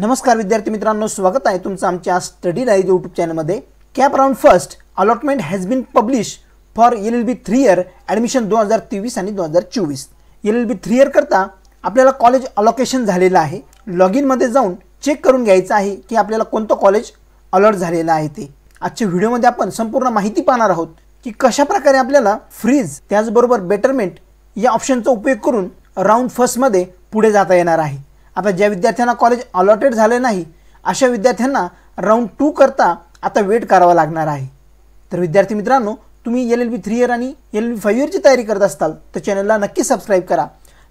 नमस्कार विद्यार्थी मित्रांनो स्वागत आहे तुमचं आमच्या स्टडी लाईव्ह यूट्यूब चॅनलमध्ये CAP round first allotment has been publish for L L B three year admission दोन हजार तेवीस आणि दोन हजार चोवीस L L B three year करता आपल्याला कॉलेज अलोकेशन झालेलं आहे लॉग इनमध्ये जाऊन चेक करून घ्यायचं आहे की आपल्याला कोणतं कॉलेज अलॉट झालेलं आहे ते आजच्या व्हिडिओमध्ये आपण संपूर्ण माहिती पाहणार आहोत की कशाप्रकारे आपल्याला फ्रीज त्याचबरोबर बेटरमेंट या ऑप्शनचा उपयोग करून राऊंड फर्स्टमध्ये पुढे जाता येणार आहे आता ज्या विद्यार्थ्यांना कॉलेज अलॉटेड झाले नाही अशा विद्यार्थ्यांना राऊंड टू करता आता वेट करावा लागणार आहे तर विद्यार्थी मित्रांनो तुम्ही L L B three year आणि एल एल बी फाईव्ह इयरची तयारी करत असताल तर चॅनलला नक्की सबस्क्राईब करा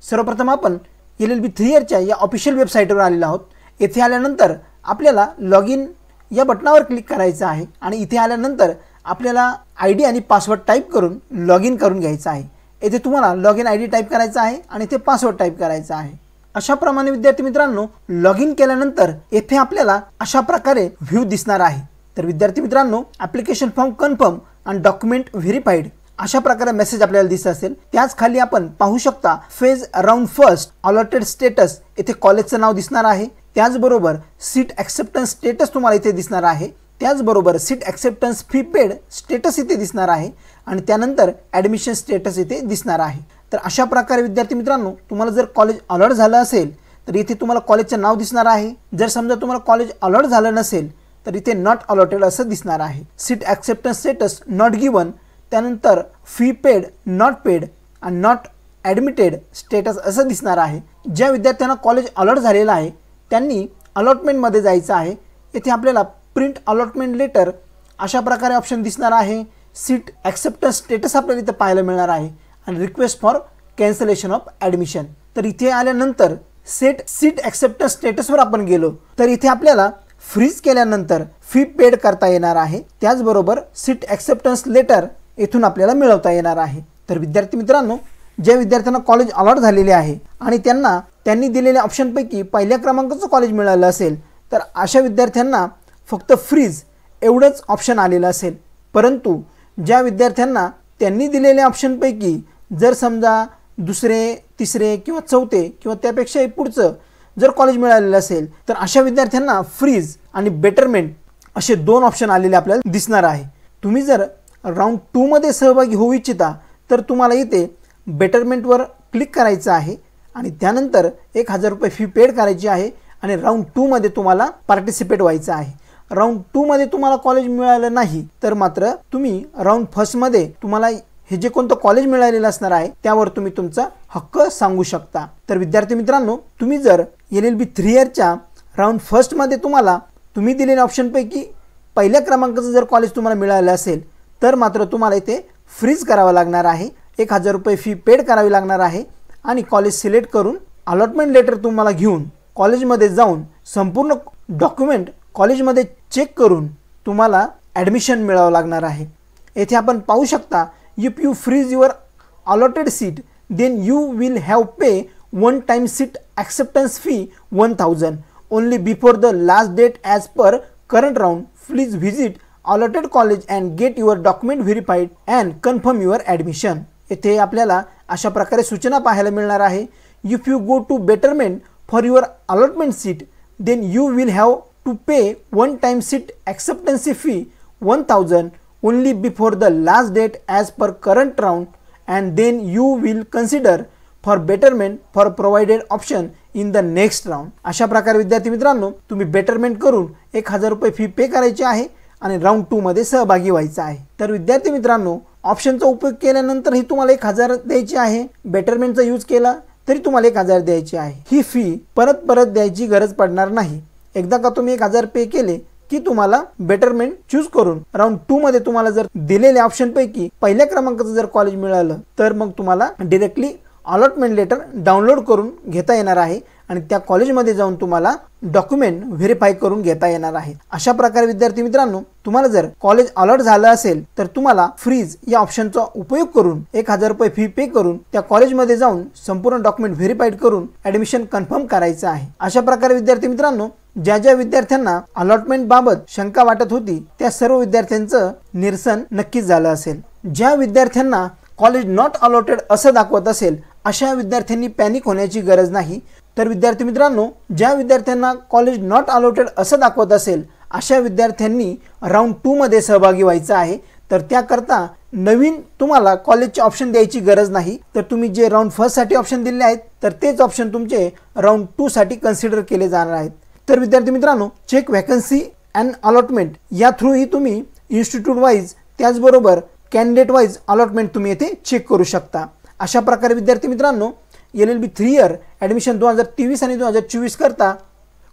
सर्वप्रथम आपण एल एल बी थ्री इयरच्या या ऑफिशियल वेबसाईटवर आलेलो आहोत येथे आल्यानंतर आपल्याला लॉग इन या बटनावर क्लिक करायचं आहे आणि इथे आल्यानंतर आपल्याला आय डी आणि पासवर्ड टाईप करून लॉग इन करून घ्यायचं आहे येथे तुम्हाला log in I D type करायचं आहे आणि इथे पासवर्ड टाईप करायचा आहे अशाप्रमाणे विद्यार्थी मित्रांनो लॉग इन केल्यानंतर येथे आपल्याला अशा प्रकारे व्ह्यू दिसणार आहे तर विद्यार्थी मित्रांनो ऍप्लिकेशन फॉर्म कन्फर्म आणि डॉक्युमेंट व्हेरीफाईड अशा प्रकारे मेसेज आपल्याला दिसत असेल त्याच खाली आपण पाहू शकता phase round first allotted status येथे कॉलेजचं नाव दिसणार आहे त्याचबरोबर सीट ऍक्सेप्टन्स स्टेटस तुम्हाला इथे दिसणार आहे त्याचबरोबर सीट ॲक्सेप्टन्स प्रीपेड स्टेटस इथे दिसणार आहे आणि त्यानंतर ॲडमिशन स्टेटस इथे दिसणार आहे तर अशा प्रकारे विद्यार्थी मित्रांनो तुम्हाला जर कॉलेज अलर्ट झालं असेल तर इथे तुम्हाला कॉलेजचं नाव दिसणार आहे जर समजा तुम्हाला कॉलेज अलर्ट झालं नसेल तर इथे नॉट अलॉटेड असं दिसणार आहे seat acceptance status not given त्यानंतर फी पेड नॉट पेड आणि नॉट ॲडमिटेड स्टेटस असं दिसणार आहे ज्या विद्यार्थ्यांना कॉलेज अलॉट झालेलं आहे त्यांनी अलॉटमेंटमध्ये जायचं आहे येथे आपल्याला प्रिंट अलॉटमेंट लेटर अशा प्रकारे ऑप्शन दिसणार आहे सीट ॲक्सेप्टन्स स्टेटस आपल्याला इथं पाहायला मिळणार आहे आणि request for cancellation of admission तर इथे आल्यानंतर सेट सीट ॲक्सेप्टन्स स्टेटसवर आपण गेलो तर इथे आपल्याला फ्रीज केल्यानंतर फी पेड करता येणार आहे त्याचबरोबर सीट ॲक्सेप्टन्स लेटर इथून आपल्याला मिळवता येणार आहे तर विद्यार्थी मित्रांनो ज्या विद्यार्थ्यांना कॉलेज अलॉट झालेले आहे आणि त्यांना त्यांनी दिलेल्या ऑप्शनपैकी पहिल्या क्रमांकाचं कॉलेज मिळालं असेल तर अशा विद्यार्थ्यांना फक्त फ्रीज एवढंच ऑप्शन आलेलं असेल परंतु ज्या विद्यार्थ्यांना त्यांनी दिलेल्या ऑप्शनपैकी जर समजा दुसरे तिसरे किंवा चौथे किंवा त्यापेक्षाही पुढचं जर कॉलेज मिळालेलं असेल तर अशा विद्यार्थ्यांना फ्रीज आणि बेटरमेंट असे दोन ऑप्शन आलेले आपल्याला दिसणार आहे तुम्ही जर राऊंड टूमध्ये सहभागी होऊ इच्छिता तर तुम्हाला इथे बेटरमेंटवर क्लिक करायचं आहे आणि त्यानंतर एक हजार रुपये फी पेड करायची आहे आणि राऊंड टूमध्ये तुम्हाला पार्टिसिपेट व्हायचं आहे राऊंड टूमध्ये तुम्हाला कॉलेज मिळालं नाही तर मात्र तुम्ही राऊंड फर्स्टमध्ये तुम्हाला हे जे कोणतं कॉलेज मिळालेलं असणार आहे त्यावर तुम्ही तुमचा हक्क सांगू शकता तर विद्यार्थी मित्रांनो तुम्ही जर एल एल बी थ्री इयरच्या राऊंड फर्स्टमध्ये तुम्हाला तुम्ही दिलेल्या ऑप्शनपैकी पहिल्या क्रमांकाचं जर कॉलेज तुम्हाला मिळालं असेल तर मात्र तुम्हाला इथे फ्रीज करावं लागणार आहे एक हजार रुपये फी पेड करावी लागणार आहे आणि कॉलेज सिलेक्ट करून अलॉटमेंट लेटर तुम्हाला घेऊन कॉलेजमध्ये जाऊन संपूर्ण डॉक्युमेंट कॉलेजमध्ये चेक करून तुम्हाला ॲडमिशन मिळावं लागणार आहे येथे आपण पाहू शकता if you freeze your allotted seat then you will have pay one time seat acceptance fee 1000 only before the last date as per current round please visit allotted college and get your document verified and confirm your admission येथे आपल्याला अशा प्रकारे सूचना पाहायला मिळणार आहे If you go to betterment for your allotment seat, then you will have to pay one-time seat acceptance fee one thousand. only before the last date as per current round and then you will consider for betterment for provided option in the next round अशा प्रकारे विद्यार्थी मित्रांनो तुम्ही betterment करून एक हजार रुपये fee पे करायची आहे आणि राऊंड टूमध्ये सहभागी व्हायचं आहे तर विद्यार्थी मित्रांनो ऑप्शनचा उपयोग केल्यानंतर ही तुम्हाला एक हजार द्यायची आहे बेटरमेंटचा यूज केला तरी तुम्हाला एक हजार द्यायची आहे ही फी परत परत द्यायची गरज पडणार नाही एकदा का तुम्ही एक हजार पे केले की तुम्हाला बेटरमेंट चूज करून राऊंड टू मध्ये तुम्हाला जर दिलेल्या ऑप्शन पैकी पहिल्या क्रमांकाचं जर कॉलेज मिळालं तर मग तुम्हाला डिरेक्टली अलॉटमेंट लेटर डाउनलोड करून घेता येणार आहे आणि त्या कॉलेजमध्ये जाऊन तुम्हाला डॉक्युमेंट व्हेरीफाय करून घेता येणार आहे अशा प्रकारे विद्यार्थी मित्रांनो तुम्हाला जर कॉलेज अलॉट झालं असेल तर तुम्हाला फ्रीज या ऑप्शनचा उपयोग करून एक हजार रुपये फी पे करून त्या कॉलेजमध्ये जाऊन संपूर्ण डॉक्युमेंट व्हेरीफाईड करून ऍडमिशन कन्फर्म करायचं आहे अशा प्रकारे विद्यार्थी मित्रांनो ज्या ज्या विद्यार्थ्यांना अलॉटमेंट बाबत शंका वाटत होती त्या सर्व विद्यार्थ्यांचं निरसन नक्कीच झालं असेल ज्या विद्यार्थ्यांना कॉलेज नॉट अलॉटेड असं दाखवत असेल अशा विद्यार्थ्यांनी पॅनिक होण्याची गरज नाही तर विद्यार्थी मित्रांनो ज्या विद्यार्थ्यांना कॉलेज नॉट अलॉटेड असं दाखवत असेल अशा विद्यार्थ्यांनी राऊंड मध्ये सहभागी व्हायचं आहे तर त्याकरता नवीन तुम्हाला कॉलेजचे ऑप्शन द्यायची गरज नाही तर तुम्ही जे राऊंड साठी ऑप्शन दिले आहेत तर तेच ऑप्शन तुमचे राऊंड साठी कन्सिडर केले जाणार आहेत तर विद्यार्थी मित्रांनो चेक व्हॅकन्सी अँड अलॉटमेंट या थ्रूही तुम्ही इन्स्टिट्यूट वाईज त्याचबरोबर कॅन्डिडेट वाईज अलॉटमेंट तुम्ही येथे चेक करू शकता अशा प्रकारे विद्यार्थी मित्रांनो L L B three year admission दोन हजार तेवीस आणि दोन हजार चोवीस करता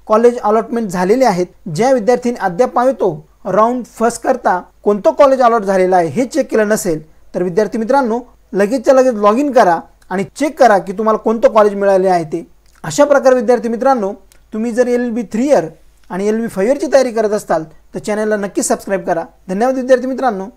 कॉलेज अलॉटमेंट झालेले आहेत ज्या विद्यार्थ्यांनी अद्याप पावेतो राऊंड फर्स्ट करता कोणतं कॉलेज अलॉट झालेलं आहे हे चेक केलं नसेल तर विद्यार्थी मित्रांनो लगेचच्या लगेच लॉग इन करा आणि चेक करा की तुम्हाला कोणतं कॉलेज मिळाले आहे ते अशा प्रकारे विद्यार्थी मित्रांनो तुम्ही जर एल बी थ्री इयर आणि एल बी फाईव्ह इयरची तयारी करत असाल तर चॅनलला नक्की सबस्क्राईब करा धन्यवाद विद्यार्थी मित्रांनो